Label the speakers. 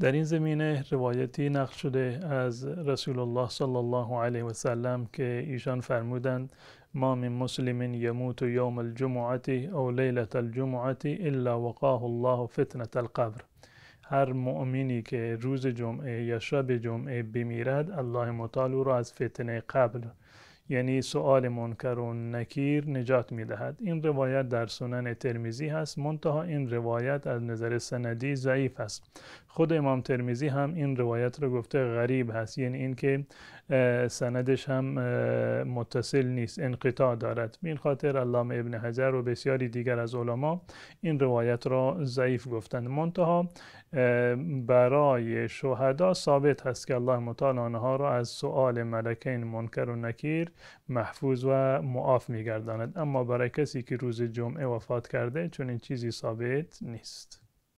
Speaker 1: در این زمینه روایتی نقل شده از رسول الله صلی الله علیه و سلم که ایشان فرمودند ما من مسلم یموت یوم الجمعه او لیلت الجمعه الا وقاه الله فتنه القبر هر مؤمنی که روز جمعه یا شب جمعه بمیرد الله مطال را از فتنه قبر یعنی سؤال منکر و نکیر نجات میدهد این روایت در سنن ترمیزی هست منتها این روایت از نظر سندی ضعیف است خود امام ترمیزی هم این روایت رو گفته غریب هست یعنی اینکه سندش هم متصل نیست انقطاع دارد این خاطر علامه ابن حجر و بسیاری دیگر از علما این روایت را ضعیف گفتند منتها برای شهدا ثابت هست که الله متعال آنها را از سؤال ملکین منکر و نکیر محفوظ و معاف میگرداند اما برای کسی که روز جمعه وفات کرده چون این چیزی ثابت نیست